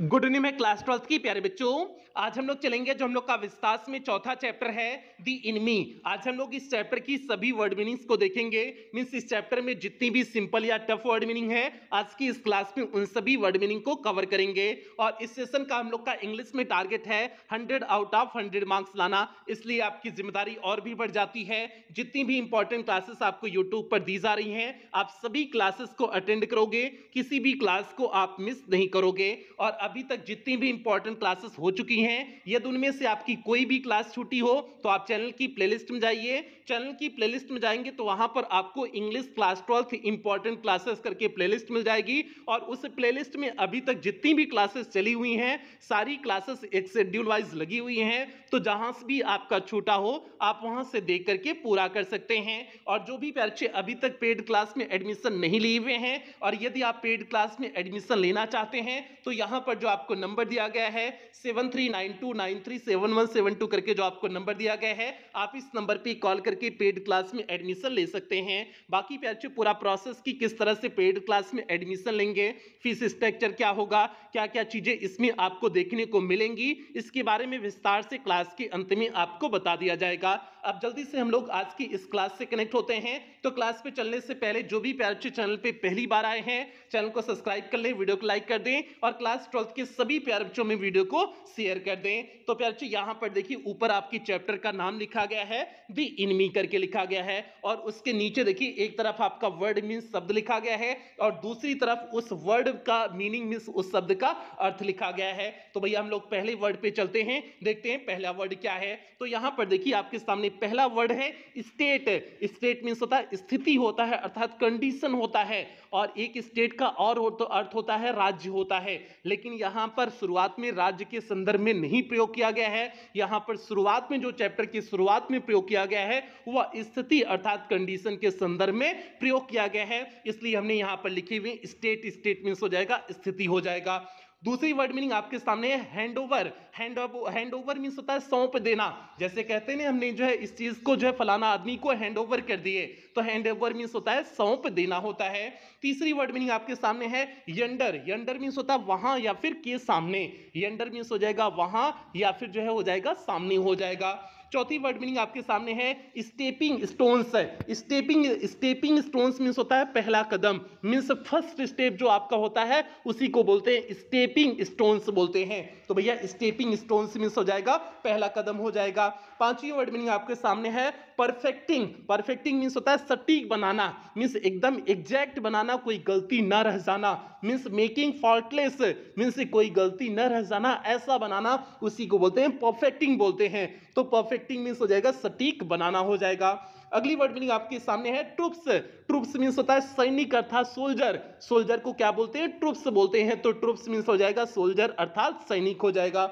good evening है class twelfth की प्यारे बच्चों आज हम लोग चलेंगे जो हम लोग का विस्तार में चौथा चैप्टर है दी इनमी आज हम लोग इस चैप्टर की सभी वर्ड मीनिंग्स को देखेंगे मीन्स इस चैप्टर में जितनी भी सिंपल या टफ वर्ड मीनिंग है आज की इस क्लास में उन सभी वर्ड मीनिंग को कवर करेंगे और इस सेशन का हम लोग का इंग्लिश में टारगेट है hundred out of hundred marks लाना इसलिए आपकी जिम्मेदारी और भी बढ़ जाती है जितनी भी इंपॉर्टेंट क्लासेस आपको यूट्यूब पर दी जा रही हैं आप सभी क्लासेस को अटेंड करोगे किसी भी क्लास को आप मिस नहीं करोगे और अभी तक जितनी भी इंपॉर्टेंट क्लासेस हो चुकी हैं यदि उनमें से आपकी कोई भी क्लास छूटी हो तो आप चैनल की प्लेलिस्ट में जाइए चैनल की प्लेलिस्ट में जाएंगे तो वहां पर आपको English class twelfth important classes करके प्लेलिस्ट मिल जाएगी और उस प्लेलिस्ट में अभी तक जितनी भी क्लासेस चली हुई हैं सारी क्लासेस एक शेड्यूल वाइज लगी हुई हैं तो जहां से भी आपका छूटा हो आप वहां से देख करके पूरा कर सकते हैं और जो भी बच्चे अभी तक पेड क्लास में एडमिशन नहीं लिए हुए हैं और यदि आप पेड क्लास में एडमिशन लेना चाहते हैं तो यहाँ पर जो आपको नंबर दिया गया है seven three nine two nine three seven one seven two करके जो आपको नंबर दिया गया है आप इस नंबर पर कॉल कर करके पेड क्लास में एडमिशन ले सकते हैं बाकी बच्चे पूरा प्रोसेस की किस तरह से पेड क्लास में एडमिशन लेंगे फीस स्ट्रक्चर क्या होगा क्या क्या चीज़ें इसमें आपको देखने को मिलेंगी इसके बारे में विस्तार से क्लास के अंत में आपको बता दिया जाएगा अब जल्दी से हम लोग आज की इस क्लास से कनेक्ट होते हैं तो क्लास पे चलने से पहले जो भी प्यारे चैनल पे पहली बार आए हैं चैनल को सब्सक्राइब कर लें वीडियो को लाइक कर दें और क्लास ट्वेल्थ के सभी प्यारे बच्चों में वीडियो को शेयर कर दें तो प्यारे बच्चों यहाँ पर देखिए ऊपर आपकी चैप्टर का नाम लिखा गया है दी इनमी करके लिखा गया है और उसके नीचे देखिए एक तरफ आपका वर्ड मीन्स शब्द लिखा गया है और दूसरी तरफ उस वर्ड का मीनिंग मीन्स उस शब्द का अर्थ लिखा गया है तो भैया हम लोग पहले वर्ड पे चलते हैं देखते हैं पहला वर्ड क्या है तो यहाँ पर देखिए आपके सामने पहला वर्ड है स्टेट स्टेट मीन्स होता है स्थिति होता है अर्थात कंडीशन होता है और एक स्टेट का और तो अर्थ होता है राज्य होता है लेकिन यहाँ पर शुरुआत में राज्य के संदर्भ में नहीं प्रयोग किया गया है यहाँ पर शुरुआत में जो चैप्टर की शुरुआत में प्रयोग किया गया है वह स्थिति अर्थात कंडीशन के संदर्भ में प्रयोग किया गया है इसलिए हमने यहाँ पर लिखी हुई स्टेट स्टेट मीन्स हो जाएगा स्थिति हो जाएगा दूसरी वर्ड मीनिंग आपके सामने है hand over hand hand over means होता है सौंप देना जैसे कहते हैं हमने जो है इस चीज़ को जो है फलाना आदमी को हैंड ओवर कर दिए तो हैंड ओवर मीन्स होता है सौंप देना होता है तीसरी वर्ड मीनिंग आपके सामने है यंडर यंडर मीन्स होता है वहां या फिर के सामने यंडर मीन्स हो जाएगा वहां या फिर जो है हो जाएगा सामने हो जाएगा चौथी वर्ड मीनिंग आपके सामने है stepping stones stepping stepping stones means होता है पहला कदम मीन्स फर्स्ट स्टेप जो आपका होता है उसी को बोलते हैं स्टेपिंग स्टोन्स बोलते हैं तो भैया स्टेपिंग स्टोन्स मीन्स हो जाएगा पहला कदम हो जाएगा पांचवी वर्ड मीनिंग आपके सामने है परफेक्टिंग परफेक्टिंग मीन्स होता है सटीक बनाना मीन्स एकदम एग्जैक्ट बनाना कोई गलती ना रह जाना मीन्स मेकिंग फॉल्टलेस मीन्स कोई गलती न रह जाना ऐसा बनाना उसी को बोलते हैं परफेक्टिंग बोलते हैं तो परफेक्ट परफेक्टिंग मीन्स हो जाएगा सटीक बनाना हो जाएगा अगली वर्ड मीनिंग आपके सामने है ट्रुप्स ट्रुप्स मीन्स होता है सैनिक अर्थात सोल्जर सोल्जर को क्या बोलते हैं ट्रुप्स बोलते हैं तो ट्रुप्स मीन्स हो जाएगा सोल्जर अर्थात सैनिक हो जाएगा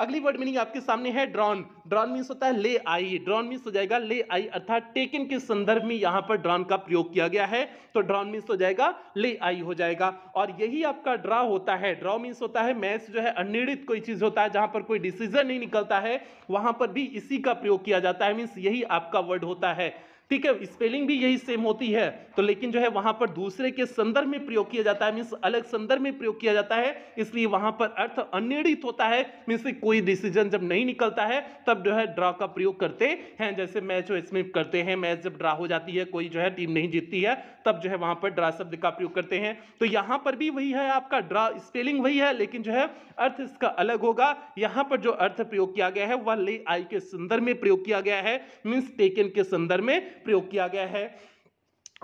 अगली वर्ड मीनिंग आपके सामने है ड्रॉन ड्रॉन मीन्स होता है ले आई ड्रॉन मीन्स हो जाएगा ले आई अर्थात टेकन के संदर्भ में यहां पर ड्रॉन का प्रयोग किया गया है तो ड्रॉन मीन्स हो जाएगा ले आई हो जाएगा और यही आपका ड्रा होता है ड्रॉ मीन्स होता है मैच जो है अनिर्णित कोई चीज होता है जहां पर कोई डिसीजन नहीं निकलता है वहां पर भी इसी का प्रयोग किया जाता है मीन्स यही आपका वर्ड होता है ठीक है स्पेलिंग भी यही सेम होती है तो लेकिन जो है वहां पर दूसरे के संदर्भ में प्रयोग किया जाता है मीन्स अलग संदर्भ में प्रयोग किया जाता है इसलिए वहां पर अर्थ अनिर्णित होता है मीन्स कोई डिसीजन जब नहीं निकलता है तब जो है ड्रा का प्रयोग करते हैं जैसे मैच इसमें करते हैं मैच जब ड्रा हो जाती है कोई जो है टीम नहीं जीतती है तब जो है वहां पर ड्रा शब्द का प्रयोग करते हैं तो यहां पर भी वही है आपका ड्रा स्पेलिंग वही है लेकिन जो है अर्थ इसका अलग होगा यहां पर जो अर्थ प्रयोग किया गया है वह ले आई के संदर्भ में प्रयोग किया गया है मीन्स टेकन के संदर्भ में प्रयोग किया गया है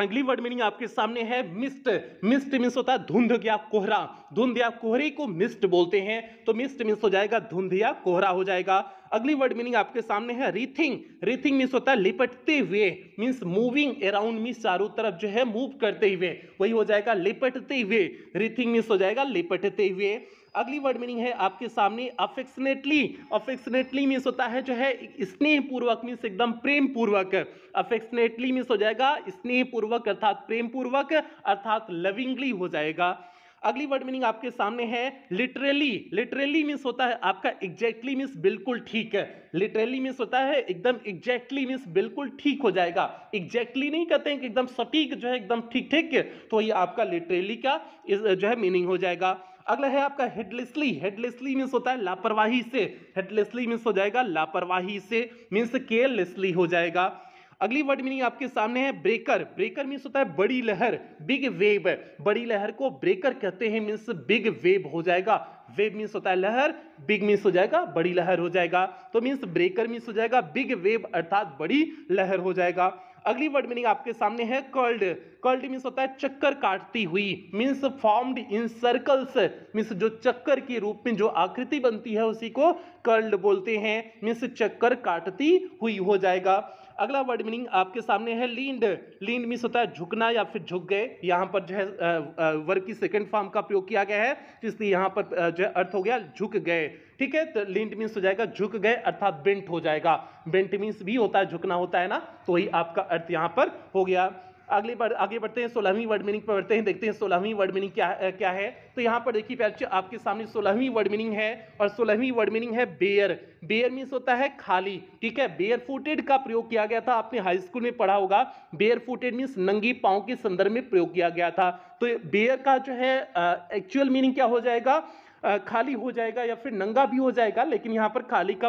अगली वर्ड मीनिंग आपके सामने है मिस्ट मिस्ट मिस होता है धुंध या कोहरा धुंध या कोहरे को मिस्ट बोलते हैं तो मिस्ट मिस हो जाएगा धुंध या कोहरा हो जाएगा अगली वर्ड मीनिंग आपके सामने है रीथिंग रीथिंग मीन्स होता है लिपटते हुए मीन्स मूविंग अराउंड मीन्स चारों तरफ जो है मूव करते हुए वही हो जाएगा लिपटते हुए रीथिंग मीन्स हो जाएगा लिपटते हुए अगली वर्ड मीनिंग है आपके सामने अफेक्शनेटली अफेक्शनेटली मीन्स होता है जो है स्नेह पूर्वक मीन्स एकदम प्रेम पूर्वक अफेक्शनेटली मीन्स हो जाएगा स्नेह पूर्वक अर्थात प्रेम पूर्वक अर्थात लविंगली हो जाएगा अगली वर्ड मीनिंग आपके सामने है लिटरेली लिटरेली मीन्स होता है आपका एग्जैक्टली मीन्स बिल्कुल ठीक है लिटरेली मीन्स होता है एकदम एग्जैक्टली मीन्स बिल्कुल ठीक हो जाएगा एग्जैक्टली नहीं कहते हैं कि एकदम सटीक जो है एकदम ठीक ठीक तो ये आपका लिटरेली का जो है मीनिंग हो जाएगा अगला है आपका हेडलेसली हेडलेसली मीन्स होता है लापरवाही से हेडलेसली मीन्स हो जाएगा लापरवाही से मीन्स केयरलेसली हो जाएगा अगली वर्ड मीनिंग आपके सामने है ब्रेकर ब्रेकर मीन्स होता है बड़ी लहर बिग वेव बड़ी लहर को ब्रेकर कहते हैं मीन्स बिग वेव हो जाएगा वेव मीन्स होता है लहर बिग मीन्स हो जाएगा बड़ी लहर हो जाएगा तो मीन्स ब्रेकर मीन्स हो जाएगा बिग वेव अर्थात बड़ी लहर हो जाएगा अगली वर्ड मीनिंग आपके सामने है कर्ल्ड कर्ल्ड मीन्स होता है चक्कर काटती हुई means formed in circles means जो चक्कर के रूप में जो आकृति बनती है उसी को कर्ल्ड बोलते हैं मीन्स चक्कर काटती हुई हो जाएगा अगला वर्ड मीनिंग आपके सामने है लींड लींड मीन्स होता है झुकना या फिर झुक गए यहाँ पर जो है वर्ग की सेकेंड फॉर्म का प्रयोग किया गया है इसलिए यहाँ पर जो है अर्थ हो गया झुक गए ठीक है तो लींड मीन्स हो जाएगा झुक गए अर्थात बेंट हो जाएगा बेंट मीन्स भी होता है झुकना होता है ना तो वही आपका अर्थ यहाँ पर हो गया अगली बार आगे बढ़ते हैं सोलहवीं वर्ड मीनिंग पर बढ़ते हैं देखते हैं सोलहवीं वर्ड मीनिंग क्या क्या है तो यहाँ पर देखिए बच्चे आपके सामने सोलहवीं वर्ड मीनिंग है और सोलहवीं वर्ड मीनिंग है बेयर बेयर मीन्स होता है खाली ठीक है बेयर फूटेड का प्रयोग किया गया था आपने हाई स्कूल में पढ़ा होगा बेयर फूटेड मीन्स नंगी पाँव के संदर्भ में प्रयोग किया गया था तो बेयर का जो है एक्चुअल मीनिंग क्या हो जाएगा खाली हो जाएगा या फिर नंगा भी हो जाएगा लेकिन यहाँ पर खाली का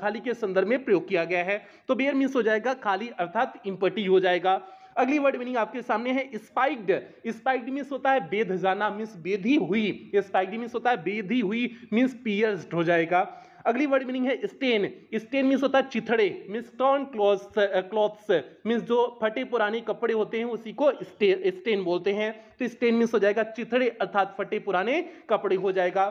खाली के संदर्भ में प्रयोग किया गया है तो बेयर मीन्स हो जाएगा खाली अर्थात इम्पटी हो जाएगा अगली वर्ड मीनिंग आपके सामने है स्पाइक्ड स्पाइक्ड मीन्स होता है बेध जाना मीन्स बेधी हुई स्पाइक्ड मीन्स होता है बेधी हुई मीन्स पियर्स्ड हो जाएगा अगली वर्ड मीनिंग है स्टेन स्टेन मीन्स होता है चिथड़े means torn cloth cloths means जो फटे पुराने कपड़े होते हैं उसी को स्टेन बोलते हैं तो स्टेन मीन्स हो जाएगा चिथड़े अर्थात फटे पुराने कपड़े हो जाएगा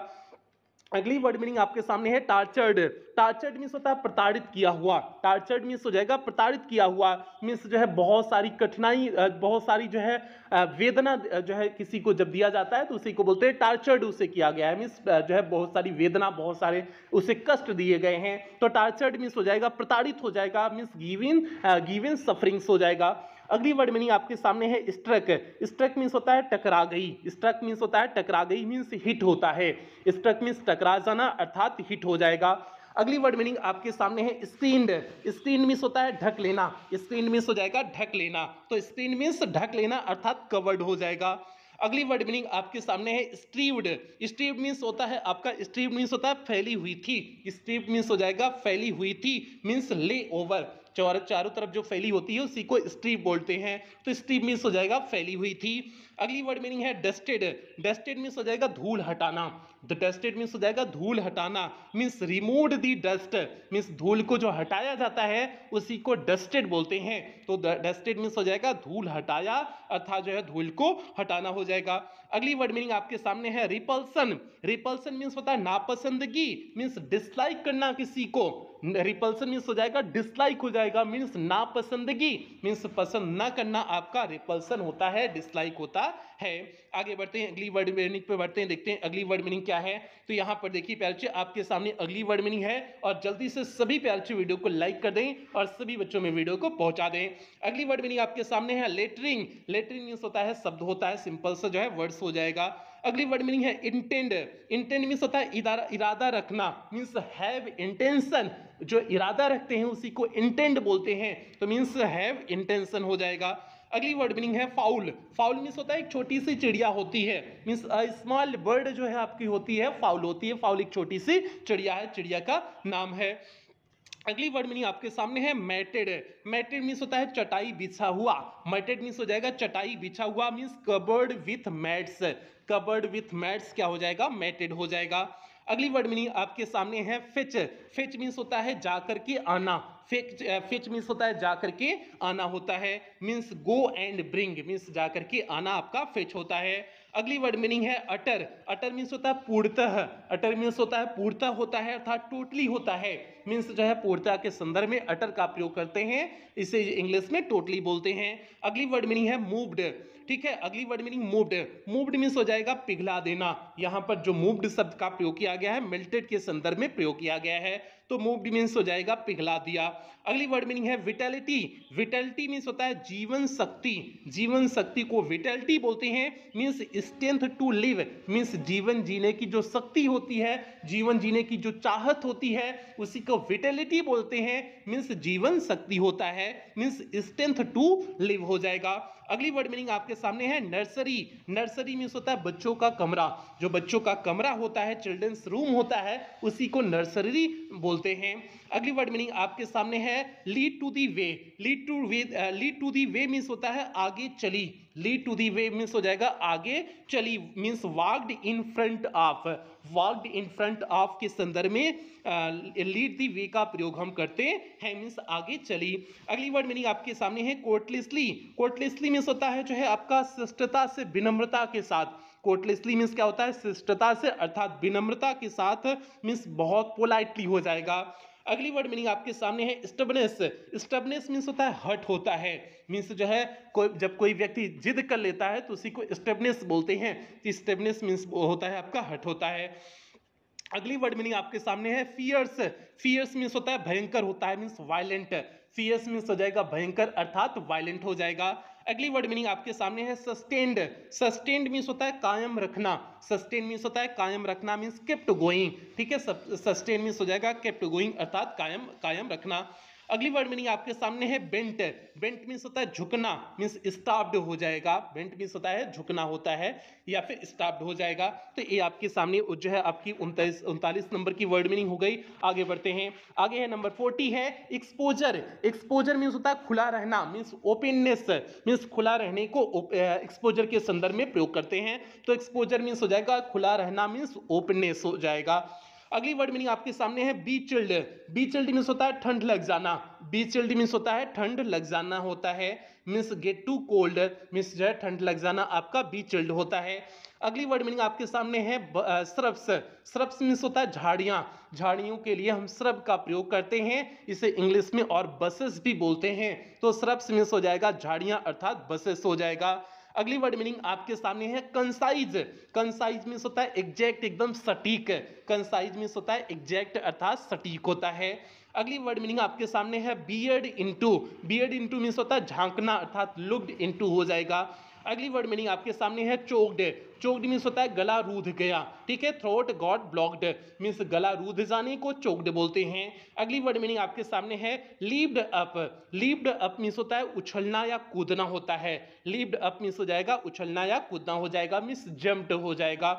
अगली वर्ड मीनिंग आपके सामने है टार्चर्ड टार्चर्ड मीन्स होता है प्रताड़ित किया हुआ टार्चर्ड मीन्स हो जाएगा प्रताड़ित किया हुआ मीन्स जो है बहुत सारी कठिनाई बहुत सारी जो है वेदना जो है किसी को जब दिया जाता है तो उसी को बोलते हैं टार्चर्ड उसे किया गया है मीन्स जो है बहुत सारी वेदना बहुत सारे उसे कष्ट दिए गए हैं तो टार्चर्ड मीन्स हो जाएगा प्रताड़ित हो जाएगा मीन्स गिविन गिविन सफरिंग्स हो जाएगा अगली वर्ड मीनिंग आपके सामने है स्ट्रक स्ट्रक मीन्स होता है टकरा गई स्ट्रक मीन्स होता है टकरा गई मीन्स हिट होता है स्ट्रक मीन्स टकरा जाना अर्थात हिट हो जाएगा अगली वर्ड मीनिंग आपके सामने है स्क्रीन स्क्रीन मीन्स होता है ढक लेना स्क्रीन मीन्स हो जाएगा ढक लेना तो स्क्रीन मीन्स ढक लेना अर्थात कवर्ड हो जाएगा अगली वर्ड मीनिंग आपके सामने है स्ट्रीव्ड स्ट्रीव मीन्स होता है आपका स्ट्रीव मीन्स होता है फैली हुई थी स्ट्रीव मीन्स हो जाएगा फैली हुई थी मीन्स ले ओवर चारों तरफ जो फैली होती है उसी को स्ट्रीप बोलते हैं तो स्ट्रीप मीन्स हो जाएगा फैली हुई थी अगली वर्ड मीनिंग है डस्टेड डस्टेड मीन्स हो जाएगा धूल हटाना द डस्टेड मीन्स हो जाएगा धूल हटाना means remove the dust means धूल को जो हटाया जाता है उसी को डस्टेड बोलते हैं तो डस्टेड मीन्स हो जाएगा धूल हटाया अर्थात जो है धूल को हटाना हो जाएगा अगली वर्ड मीनिंग आपके सामने है रिपल्सन रिपल्सन मीन्स होता है नापसंदगी मीन्स डिसलाइक करना किसी को रिपल्सन मीन्स हो जाएगा डिसलाइक हो जाएगा मीन्स नापसंदगी मीन्स पसंद ना करना आपका रिपल्सन होता है डिसलाइक होता सकता है आगे बढ़ते हैं अगली वर्ड मीनिंग पे बढ़ते हैं देखते हैं अगली वर्ड मीनिंग क्या है तो यहाँ पर देखिए प्यालचे आपके सामने अगली वर्ड मीनिंग है और जल्दी से सभी प्यालचे वीडियो को लाइक कर दें और सभी बच्चों में वीडियो को पहुंचा दें अगली वर्ड मीनिंग आपके सामने है लेटरिंग लेटरिंग मीन्स होता है शब्द होता है सिंपल सा जो है वर्ड्स हो जाएगा अगली वर्ड मीनिंग है इंटेंड इंटेंड मीन्स होता है इरादा रखना मीन्स हैव इंटेंशन जो इरादा रखते हैं उसी को इंटेंड बोलते हैं तो मीन्स हैव इंटेंशन हो जाएगा अगली वर्ड मीनिंग है फाउल फाउल मीन्स होता है एक छोटी सी चिड़िया होती है मीन्स स्मॉल बर्ड जो है आपकी होती है फाउल होती है फाउल एक छोटी सी चिड़िया है चिड़िया का नाम है अगली वर्ड मीनिंग आपके सामने है मैटेड मैटेड मीन्स होता है चटाई बिछा हुआ मैटेड मीन्स हो जाएगा चटाई बिछा हुआ means covered with mats covered with mats क्या हो जाएगा मैटेड हो जाएगा अगली वर्ड मीनिंग आपके सामने है फिच फिच मीन्स होता है जाकर के आना फेच मीन्स uh, होता है जाकर के आना होता है means go and bring means जाकर के आना आपका फेच होता है अगली वर्ड मीनिंग है अटर अटर मीन्स होता है पूर्णतः अटर मीन्स होता है पूर्णतः होता है अर्थात टोटली होता है मीन्स जो है पूर्णता के संदर्भ में अटर का प्रयोग करते हैं इसे इंग्लिश में टोटली बोलते हैं अगली वर्ड मीनिंग है मूव्ड ठीक है अगली word meaning moved moved means हो जाएगा पिघला देना यहाँ पर जो मूव्ड शब्द का प्रयोग किया गया है मेल्टेड के संदर्भ में प्रयोग किया गया है तो मूव्ड मीन्स हो जाएगा पिघला दिया अगली वर्ड मीनिंग है विटेलिटी विटेलिटी मीन्स होता है जीवन शक्ति जीवन शक्ति को विटेलिटी बोलते हैं means strength to live means जीवन जीने की जो शक्ति होती है जीवन जीने की जो चाहत होती है उसी को विटेलिटी बोलते हैं मीन्स जीवन शक्ति होता है मीन्स स्ट्रेंथ टू लिव हो जाएगा अगली वर्ड मीनिंग आपके सामने है नर्सरी नर्सरी मीन्स होता है बच्चों का कमरा जो बच्चों का कमरा होता है चिल्ड्रंस रूम होता है उसी को नर्सरी बोलते हैं अगली वर्ड मीनिंग आपके सामने है lead to the way lead to way lead to the way means होता है आगे चली lead to the way means हो जाएगा आगे चली means walked in front of walked in front of के संदर्भ में लीड दी वे का प्रयोग हम करते हैं मीन्स आगे चली अगली वर्ड मीनिंग आपके सामने है कोर्टलेसली कोर्टलेसली मीन्स होता है जो है आपका शिष्टता से विनम्रता के साथ कोर्टलेसली मीन्स क्या होता है शिष्टता से अर्थात विनम्रता के साथ मीन्स बहुत पोलाइटली हो जाएगा अगली वर्ड मीनिंग आपके सामने है स्टबनेस स्टबनेस मीन्स होता है हट होता है मीन्स जो है कोई जब कोई व्यक्ति जिद कर लेता है तो उसी को स्टबनेस बोलते हैं तो स्टबनेस मीन्स होता है आपका हट होता है अगली वर्ड मीनिंग आपके सामने है फियर्स फियर्स मीन्स होता है भयंकर होता है मीन्स वायलेंट फियर्स मीन्स हो जाएगा भयंकर अर्थात वायलेंट हो जाएगा अगली वर्ड मीनिंग आपके सामने है सस्टेंड सस्टेंड मीन्स होता है कायम रखना सस्टेन मीन्स होता है कायम रखना मीन्स केप्ट गोइंग ठीक है सस्टेन मीन्स हो जाएगा केप्ट गोइंग अर्थात कायम कायम रखना अगली वर्ड मीनिंग आपके सामने है बेंट बेंट मीन्स होता है झुकना मीन्स स्टाफ्ड हो जाएगा बेंट मीन्स होता है झुकना होता है या फिर स्टाफ्ड हो जाएगा तो ये आपके सामने जो है आपकी उनतालीस उनतालीस नंबर की वर्ड मीनिंग हो गई आगे बढ़ते हैं आगे है नंबर फोर्टी है एक्सपोजर एक्सपोजर मीन्स होता है खुला रहना मीन्स ओपननेस मीन्स खुला रहने को एक्सपोजर के संदर्भ में प्रयोग करते हैं तो एक्सपोजर मीन्स हो जाएगा खुला रहना मीन्स ओपननेस हो जाएगा अगली वर्ड मीनिंग आपके सामने है be chilled be chilled means होता है ठंड लग जाना बी चिल्ड मीन्स होता है ठंड लग जाना होता है means get to cold means जो है ठंड लग जाना आपका बी चिल्ड होता है अगली वर्ड मीनिंग आपके सामने है सरब्स सरब्स मीन्स होता है झाड़ियाँ झाड़ियों के लिए हम स्रब का प्रयोग करते हैं इसे इंग्लिश में और बसेस भी बोलते हैं तो सरब्स मीन्स हो जाएगा झाड़ियाँ अर्थात बसेस हो जाएगा अगली वर्ड मीनिंग आपके सामने है कंसाइज कंसाइज मीन्स होता है एग्जैक्ट एकदम सटीक कंसाइज मीन्स होता है एग्जैक्ट अर्थात सटीक होता है अगली वर्ड मीनिंग आपके सामने है add into add into means होता है झांकना अर्थात लुक्ड इंटू हो जाएगा अगली वर्ड मीनिंग आपके सामने है चोक्ड चोक्ड मीन्स होता है गला रूध गया ठीक है थ्रोट गॉड ब्लॉक्ड मीन्स गला रूध जाने को चोक्ड बोलते हैं अगली वर्ड मीनिंग आपके सामने है leaped up leaped up means होता है उछलना या कूदना होता है लीव्ड अप मीन्स हो जाएगा उछलना या कूदना हो जाएगा मीन्स जम्प्ड हो जाएगा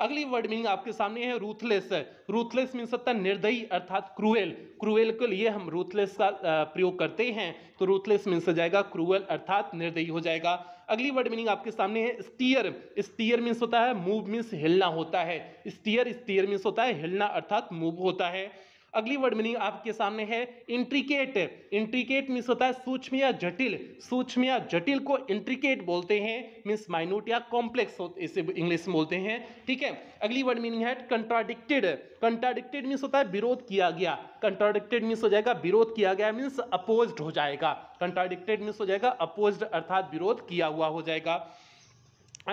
अगली वर्ड मीनिंग आपके सामने है रूथलेस रूथलेस मीन्स होता है निर्दयी अर्थात क्रूएल क्रूएल के लिए हम रूथलेस का प्रयोग करते हैं तो रूथलेस मीन्स हो जाएगा क्रूएल अर्थात निर्दयी हो जाएगा अगली वर्ड मीनिंग आपके सामने है स्टीयर स्टीयर मीन्स होता है मूव मीन्स हिलना होता है स्टीयर स्टीयर मीन्स होता है हिलना अर्थात मूव होता है अगली वर्ड मीनिंग आपके सामने है इंट्रिकेट इंट्रिकेट मीन्स होता है सूक्ष्म या जटिल सूक्ष्म या जटिल को इंट्रिकेट बोलते हैं मीन्स माइन्यूट या कॉम्प्लेक्स इसे इंग्लिश में बोलते हैं ठीक है अगली वर्ड मीनिंग है कंट्राडिक्टेड कंट्राडिक्टेड मीन्स होता है विरोध किया गया कंट्राडिक्टेड मीन्स हो जाएगा विरोध किया गया मीन्स अपोज हो जाएगा कंट्राडिक्टेड मीन्स हो जाएगा अपोज अर्थात विरोध किया हुआ हो जाएगा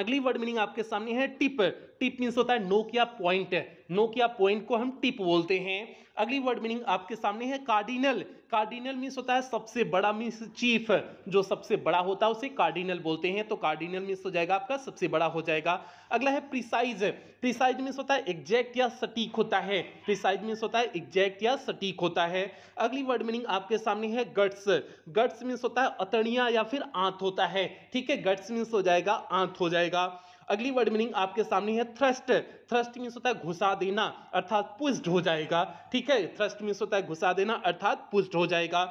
अगली वर्ड मीनिंग आपके सामने है टिप टिप मीन्स होता है नोकिया पॉइंट नोकिया पॉइंट को हम टिप बोलते हैं अगली वर्ड मीनिंग आपके सामने है कार्डिनल कार्डिनल मीन्स होता है सबसे बड़ा मीन्स चीफ जो सबसे बड़ा होता है उसे कार्डिनल बोलते हैं तो कार्डिनल मीन्स हो जाएगा आपका सबसे बड़ा हो जाएगा अगला है प्रिसाइज प्रिसाइज मीन्स होता है एग्जैक्ट या सटीक होता है प्रिसाइज मीन्स होता है एग्जैक्ट या सटीक होता है अगली वर्ड मीनिंग आपके सामने है गट्स गट्स मीन्स होता है अतड़िया या फिर आंत होता है ठीक है गट्स मीन्स हो जाएगा आंत हो जाएगा अगली वर्ड मीनिंग आपके सामने है थ्रस्ट थ्रस्ट मीन्स होता है घुसा देना अर्थात पुष्ट हो जाएगा ठीक है थ्रस्ट मीन्स होता है घुसा देना अर्थात पुष्ट हो जाएगा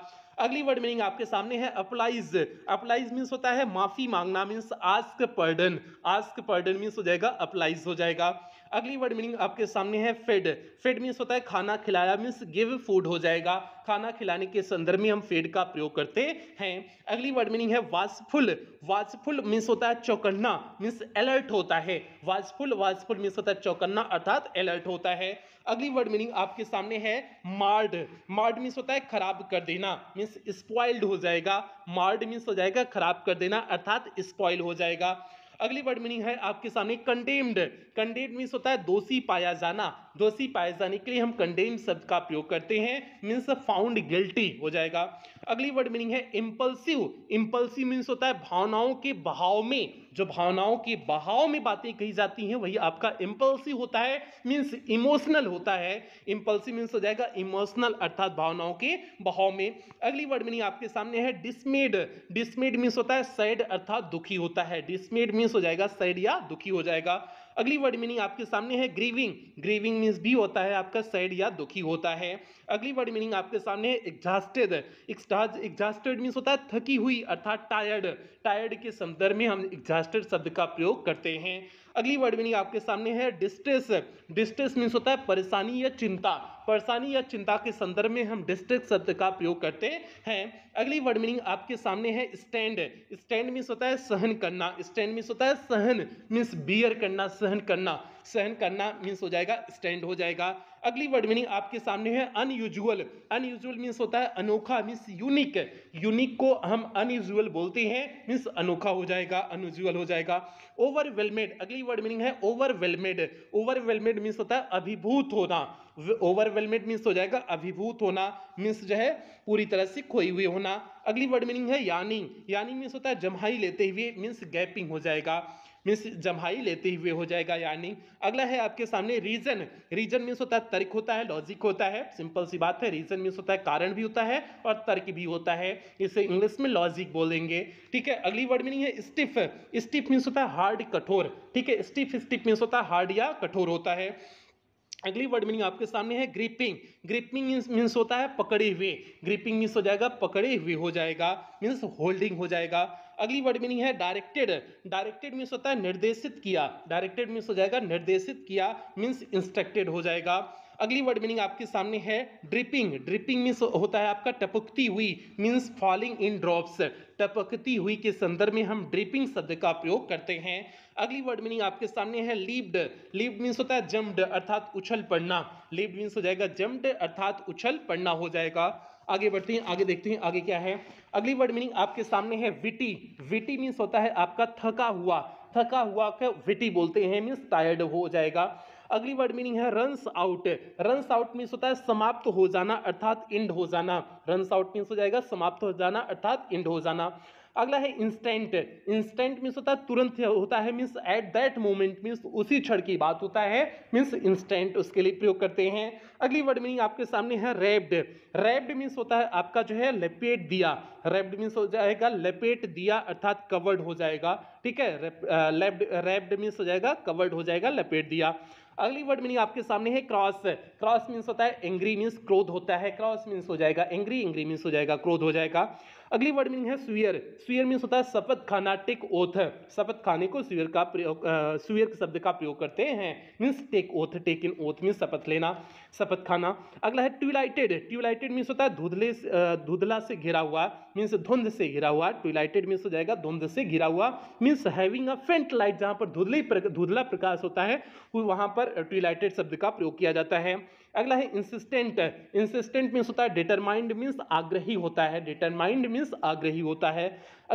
अगली वर्ड मीनिंग आपके सामने है अप्लाइज अप्लाइज मीन्स होता है माफी मांगना means ask pardon ask pardon means हो जाएगा अप्लाइज हो जाएगा अगली वर्ड मीनिंग आपके सामने है फेड फेड मीन्स होता है खाना खिलाया मीन्स गिव फूड हो जाएगा खाना खिलाने के संदर्भ में हम फेड का प्रयोग करते हैं अगली वर्ड मीनिंग है वाचफुल वाचफुल मीन्स होता है चौकन्ना मीन्स अलर्ट होता है वाचफुल वाचफुल मीन्स होता है चौकन्ना अर्थात अलर्ट होता है अगली वर्ड मीनिंग आपके सामने है मार्ड मार्ड मीन्स होता है खराब कर देना मीन्स स्पॉइल्ड हो जाएगा मार्ड मीन्स हो जाएगा खराब कर देना अर्थात स्पॉइल हो जाएगा अगली वर्ड मीनिंग है आपके सामने कंडेम्ड कंडेम्ड मीन्स होता है दोषी पाया जाना दोषी पाए जाने के लिए हम कंडेम शब्द का प्रयोग करते हैं मीन्स फाउंड गिल्टी हो जाएगा अगली वर्ड मीनिंग है इम्पल्सिव इम्पल्सिव मीन्स होता है भावनाओं के बहाव में जो भावनाओं के बहाव में बातें कही जाती हैं वही आपका इम्पल्सिव होता है मीन्स इमोशनल होता है इम्पल्सिव मीन्स हो जाएगा इमोशनल अर्थात भावनाओं के बहाव में अगली वर्ड मीनिंग आपके सामने है डिसमेड डिसमेड मीन्स होता है सैड अर्थात दुखी होता है डिसमेड मीन्स हो जाएगा सैड या दुखी हो जाएगा अगली वर्ड मीनिंग आपके सामने है ग्रीविंग ग्रीविंग मीन्स भी होता है आपका सैड या दुखी होता है अगली वर्ड मीनिंग आपके सामने है एग्जास्टेड एग्जास्टेड मीन्स होता है थकी हुई अर्थात टायर्ड टायर्ड के संदर्भ में हम एग्जास्टेड शब्द का प्रयोग करते हैं अगली वर्ड मीनिंग आपके सामने है डिस्ट्रेस डिस्ट्रेस मीन्स होता है परेशानी या चिंता परेशानी या चिंता के संदर्भ में हम डिस्ट्रिक्ट शब्द का प्रयोग करते हैं अगली वर्ड मीनिंग आपके सामने है स्टैंड स्टैंड मीन्स होता है सहन करना स्टैंड मीन्स होता है सहन मीन्स बियर करना सहन करना सहन करना मीन्स हो जाएगा स्टैंड हो जाएगा अगली वर्ड मीनिंग आपके सामने है अनयूजुअल अनयूजुअल मीन्स होता है अनोखा मीन्स यूनिक यूनिक को हम अनयूजुअल बोलते हैं मीन्स अनोखा हो जाएगा अनयूजुअल हो जाएगा ओवरवेलमेड अगली वर्ड मीनिंग है ओवरवेलमेड ओवरवेलमेड मीन्स होता है अभिभूत होना ओवरवेलमेड मीन्स हो जाएगा अभिभूत होना मीन्स जो है पूरी तरह से खोई हुई होना अगली वर्ड मीनिंग है यानिंग यानिंग मीन्स होता है जम्हाई लेते हुए मीन्स गैपिंग हो जाएगा मीन्स जम्हाई लेते हुए हो जाएगा यानिंग अगला है आपके सामने रीजन रीजन मीन्स होता है तर्क होता है लॉजिक होता है सिंपल सी बात है रीजन मीन्स होता है कारण भी होता है और तर्क भी होता है इसे इंग्लिश में लॉजिक बोलेंगे ठीक है अगली वर्ड मीनिंग है स्टिफ स्टिफ मीन्स होता है हार्ड कठोर ठीक है स्टिफ स्टिफ मीन्स होता है हार्ड या कठोर होता है अगली वर्ड मीनिंग आपके सामने है ग्रिपिंग ग्रिपिंग मीन्स होता है पकड़े हुए ग्रिपिंग मीन्स हो जाएगा पकड़े हुए हो जाएगा मीन्स होल्डिंग हो जाएगा अगली वर्ड मीनिंग है डायरेक्टेड डायरेक्टेड मीन्स होता है निर्देशित किया डायरेक्टेड मीन्स हो जाएगा निर्देशित किया मीन्स इंस्ट्रक्टेड हो जाएगा अगली वर्ड मीनिंग आपके सामने है ड्रिपिंग ड्रिपिंग मीन्स होता है आपका टपकती हुई मीन्स फॉलिंग इन ड्रॉप्स टपकती हुई के संदर्भ में हम ड्रिपिंग शब्द का प्रयोग करते हैं अगली वर्ड मीनिंग आपके सामने है लिप्ड लिप्ड मीन्स होता है जम्ड अर्थात उछल पड़ना लिप्ड मीन्स हो जाएगा जम्ड अर्थात उछल पड़ना हो जाएगा आगे बढ़ते हैं आगे देखते हैं आगे क्या है अगली वर्ड मीनिंग आपके सामने है विटी विटी मीन्स होता है आपका थका हुआ थका हुआ विटी बोलते हैं मीन्स टायर्ड हो जाएगा अगली वर्ड मीनिंग है runs out runs out means होता है समाप्त हो जाना अर्थात इंड हो जाना रन्स आउट मीन्स हो जाएगा समाप्त हो जाना अर्थात इंड हो जाना अगला है इंस्टेंट इंस्टेंट मीन्स होता है तुरंत होता है means at that moment means उसी क्षण की बात होता है मीन्स इंस्टेंट उसके लिए प्रयोग करते हैं अगली वर्ड मीनिंग आपके सामने है रेप्ड रेप्ड मीन्स होता है आपका जो है लेपेट दिया रेप्ड मीन्स हो जाएगा लेपेट दिया अर्थात कवर्ड हो जाएगा ठीक है रेप्ड मीन्स uh, हो जाएगा कवर्ड हो जाएगा लपेट दिया अगली वर्ड मीनिंग आपके सामने है क्रॉस क्रॉस मीन्स होता है एंग्री मीन्स क्रोध होता है क्रॉस मीन्स हो जाएगा एंग्री एंग्री मीन्स हो जाएगा क्रोध हो जाएगा अगली वर्ड मीनिंग है स्वीयर स्वीयर मीन्स होता है शपथ खाना टेक ओथ शपथ खाने को स्वीयर का प्रयोग स्वीयर शब्द का प्रयोग करते हैं means take oath take in oath means शपथ लेना शपथ खाना अगला है ट्यूलाइटेड ट्यूलाइटेड मीन्स होता है धुधले धुधला से घिरा हुआ मीन्स धुंध से घिरा हुआ ट्यूलाइटेड मीन्स हो जाएगा धुंध से घिरा हुआ मीन्स हैविंग अ फेंट लाइट जहाँ पर धुधले धुधला प्रकाश होता है वहाँ पर ट्यूलाइटेड शब्द का प्रयोग किया जाता है अगला है इंसिस्टेंट इंसिस्टेंट मीन्स होता है डिटरमाइंड मीन्स आग्रही होता है डिटरमाइंड मीन्स आग्रही होता है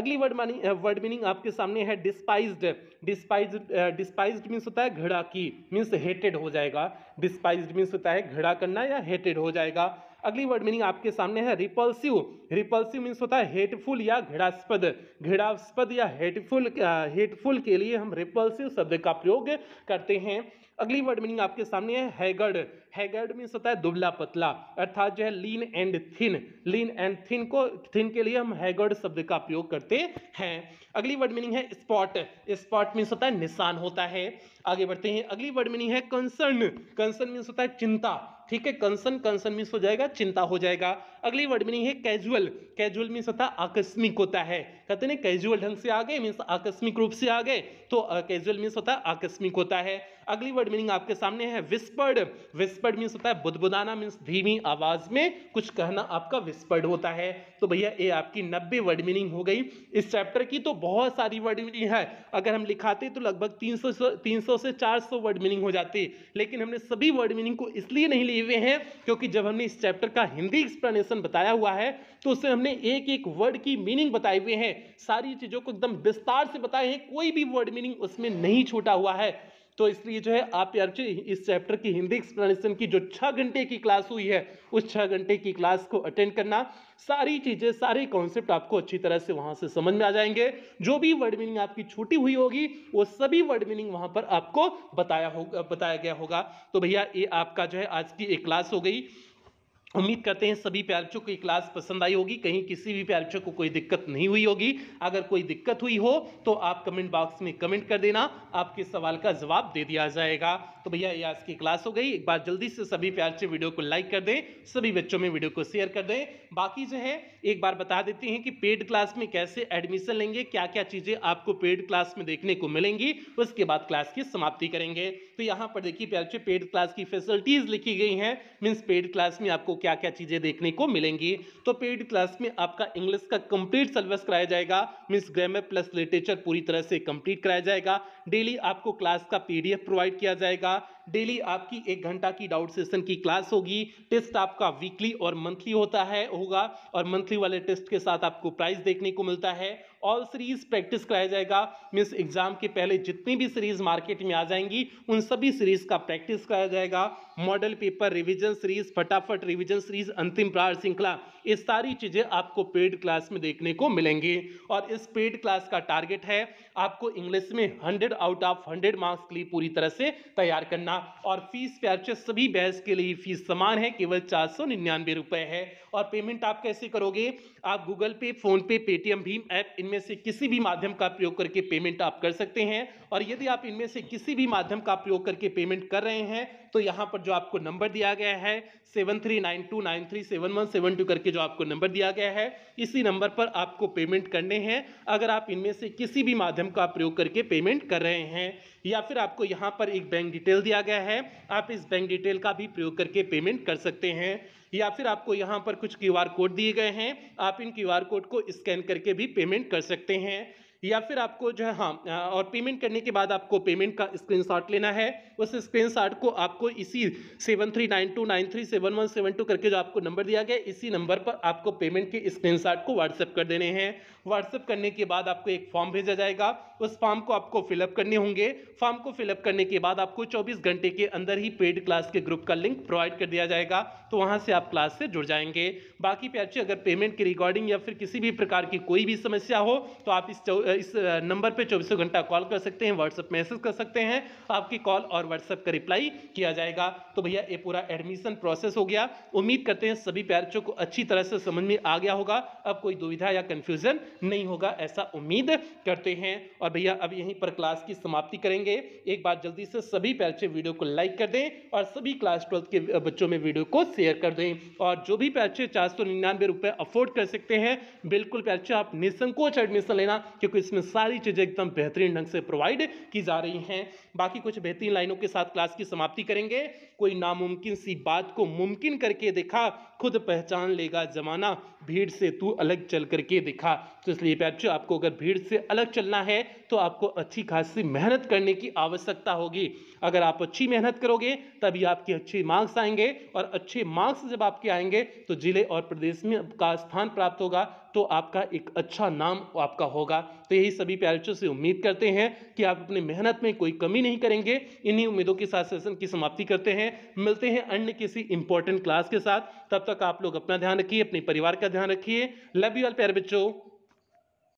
अगली वर्ड मानी वर्ड मीनिंग आपके सामने है डिस्पाइज डिस्पाइज डिस्पाइज्ड मीन्स होता है घड़ा की मीन्स हेटेड हो जाएगा डिस्पाइज्ड मीन्स होता है घड़ा करना या हेटेड हो जाएगा अगली वर्ड मीनिंग आपके सामने है रिपल्सिव रिपल्सिव मीन्स होता है हेटफुल या घृणास्पद घृणास्पद या हेटफुल हेटफुल के लिए हम रिपल्सिव शब्द का प्रयोग करते हैं अगली वर्ड मीनिंग आपके सामने है हैगर्ड हैगर्ड मीन्स होता है दुबला पतला अर्थात जो है lean and thin lean and thin को थिन के लिए हम हैगर्ड शब्द का प्रयोग करते हैं अगली वर्ड मीनिंग है स्पॉट स्पॉट मीन्स होता है निशान होता है आगे बढ़ते हैं अगली वर्ड मीनिंग है कंसर्न कंसर्न मीन्स होता है चिंता ठीक है कंसर्न कंसर्न मीन्स हो जाएगा चिंता हो जाएगा अगली वर्ड मीनिंग है कैजुअल कैजुअल मीन्स होता है आकस्मिक होता है कहते हैं कैजुअल ढंग से आ गए मीन्स आकस्मिक रूप से आ गए तो कैजुअल मीन्स होता है आकस्मिक होता है अगली वर्ड मीनिंग आपके सामने है विस्पर्ड विस्पर्ड मीन्स होता है बुदबुदाना मीन्स धीमी आवाज में कुछ कहना आपका विस्पर्ड होता है तो भैया ये आपकी नब्बे वर्ड मीनिंग हो गई इस चैप्टर की तो बहुत सारी वर्ड मीनिंग है अगर हम लिखाते तो लगभग तीन सौ तीन सौ से चार सौ वर्ड मीनिंग हो जाती लेकिन हमने सभी वर्ड मीनिंग को इसलिए नहीं लिए हुए हैं क्योंकि जब हमने इस चैप्टर का हिंदी एक्सप्लेनेशन बताया हुआ है तो उसे हमने एक एक वर्ड की मीनिंग बताए हुए हैं सारी चीज़ों को एकदम विस्तार से बताए हैं कोई भी वर्ड मीनिंग उसमें नहीं छूटा हुआ है तो इसलिए जो है आप इस चैप्टर की हिंदी एक्सप्लेनेशन की जो छह घंटे की क्लास हुई है उस छह घंटे की क्लास को अटेंड करना सारी चीज़ें सारे कॉन्सेप्ट आपको अच्छी तरह से वहां से समझ में आ जाएंगे जो भी वर्ड मीनिंग आपकी छूटी हुई होगी वो सभी वर्ड मीनिंग वहां पर आपको बताया होगा बताया गया होगा तो भैया ये आपका जो है आज की एक क्लास हो गई उम्मीद करते हैं सभी प्यारचों को ये क्लास पसंद आई होगी कहीं किसी भी प्यारचों को कोई दिक्कत नहीं हुई होगी अगर कोई दिक्कत हुई हो तो आप कमेंट बॉक्स में कमेंट कर देना आपके सवाल का जवाब दे दिया जाएगा तो भैया ये आज की क्लास हो गई एक बार जल्दी से सभी प्यार्चे वीडियो को लाइक कर दें सभी बच्चों में वीडियो को शेयर कर दें बाकी जो है एक बार बता देते हैं कि पेड क्लास में कैसे एडमिशन लेंगे क्या क्या चीज़ें आपको पेड क्लास में देखने को मिलेंगी उसके बाद क्लास की समाप्ति करेंगे तो यहाँ पर देखिए प्यार्चे पेड क्लास की फैसिलिटीज़ लिखी गई हैं मीन्स पेड क्लास में आपको क्या क्या चीज़ें देखने को मिलेंगी तो पेड क्लास में आपका इंग्लिश का कंप्लीट सिलेबस कराया जाएगा मीन्स ग्रामर प्लस लिटरेचर पूरी तरह से कंप्लीट कराया जाएगा डेली आपको क्लास का पीडीएफ प्रोवाइड किया जाएगा डेली आपकी एक घंटा की डाउट सेशन की क्लास होगी टेस्ट आपका वीकली और मंथली होता है होगा और मंथली वाले टेस्ट के साथ आपको प्राइस देखने को मिलता है ऑल सीरीज प्रैक्टिस कराया जाएगा मीन्स एग्जाम के पहले जितनी भी सीरीज मार्केट में आ जाएंगी उन सभी सीरीज का प्रैक्टिस कराया जाएगा मॉडल पेपर रिविजन सीरीज फटाफट रिविजन सीरीज अंतिम प्रार श्रृंखला ये सारी चीजें आपको पेड क्लास में देखने को मिलेंगी और इस पेड क्लास का टारगेट है आपको इंग्लिश में hundred out of hundred marks के लिए पूरी तरह से तैयार करना और फीस प्याचे सभी बैच के लिए फीस समान है केवल चार सौ निन्यानवे रुपए है और पेमेंट आप कैसे करोगे आप गूगल पे फोन पे पेटीएम भीम ऐप इन इनमें से किसी भी माध्यम का प्रयोग करके पेमेंट आप कर सकते हैं और यदि आप इनमें से किसी भी माध्यम का प्रयोग करके पेमेंट कर रहे हैं तो यहाँ पर जो आपको नंबर दिया गया है seven three nine two nine three seven one seven two करके जो आपको नंबर दिया गया है इसी नंबर पर आपको पेमेंट करने हैं अगर आप इनमें से किसी भी माध्यम का प्रयोग करके पेमेंट कर रहे हैं या फिर आपको यहाँ पर एक बैंक डिटेल दिया गया है आप इस बैंक डिटेल का भी प्रयोग करके पेमेंट कर सकते हैं या फिर आपको यहाँ पर कुछ क्यू कोड दिए गए हैं आप इन क्यू कोड को स्कैन करके भी पेमेंट कर सकते हैं या फिर आपको जो है हाँ और पेमेंट करने के बाद आपको पेमेंट का स्क्रीनशॉट लेना है उस स्क्रीनशॉट को आपको इसी seven three nine two nine three seven one seven two करके जो आपको नंबर दिया गया इसी नंबर पर आपको पेमेंट के स्क्रीनशॉट को व्हाट्सएप कर देने हैं व्हाट्सअप करने के बाद आपको एक फॉर्म भेजा जाएगा उस फॉर्म को आपको फिलअप करने होंगे फॉर्म को फिलअप करने के बाद आपको 24 घंटे के अंदर ही पेड क्लास के ग्रुप का लिंक प्रोवाइड कर दिया जाएगा तो वहाँ से आप क्लास से जुड़ जाएंगे बाकी प्याचे अगर पेमेंट की रिकॉर्डिंग या फिर किसी भी प्रकार की कोई भी समस्या हो तो आप इस इस नंबर पर चौबीसों घंटा कॉल कर सकते हैं व्हाट्सअप मैसेज कर सकते हैं आपकी कॉल और व्हाट्सएप का रिप्लाई किया जाएगा तो भैया ये पूरा एडमिशन प्रोसेस हो गया उम्मीद करते हैं सभी प्यारों को अच्छी तरह से समझ में आ गया होगा अब कोई दुविधा या कन्फ्यूजन नहीं होगा ऐसा उम्मीद करते हैं और भैया अब यहीं पर क्लास की समाप्ति करेंगे एक बार जल्दी से सभी पैरचे वीडियो को लाइक कर दें और सभी क्लास ट्वेल्थ के बच्चों में वीडियो को शेयर कर दें और जो भी पैरचे चार सौ निन्यानवे रुपये अफोर्ड कर सकते हैं बिल्कुल पैरचे आप निसंकोच एडमिशन लेना क्योंकि इसमें सारी चीज़ें एकदम बेहतरीन ढंग से प्रोवाइड की जा रही हैं बाकी कुछ बेहतरीन लाइनों के साथ क्लास की समाप्ति करेंगे कोई नामुमकिन सी बात को मुमकिन करके देखा खुद पहचान लेगा ज़माना भीड़ से तू अलग चल करके दिखा तो इसलिए बच्चों आपको अगर भीड़ से अलग चलना है तो आपको अच्छी खासी मेहनत करने की आवश्यकता होगी अगर आप अच्छी मेहनत करोगे तभी आपके अच्छे मार्क्स आएंगे और अच्छे मार्क्स जब आपके आएंगे तो जिले और प्रदेश में आपका स्थान प्राप्त होगा तो आपका एक अच्छा नाम आपका होगा तो यही सभी प्यारों बच्चों से उम्मीद करते हैं कि आप अपनी मेहनत में कोई कमी नहीं करेंगे इन्हीं उम्मीदों के साथ सेशन की समाप्ति करते हैं मिलते हैं अन्य किसी इंपॉर्टेंट क्लास के साथ तब तक आप लोग अपना ध्यान रखिए अपने परिवार का ध्यान रखिए लव यू ऑल प्यारे बच्चों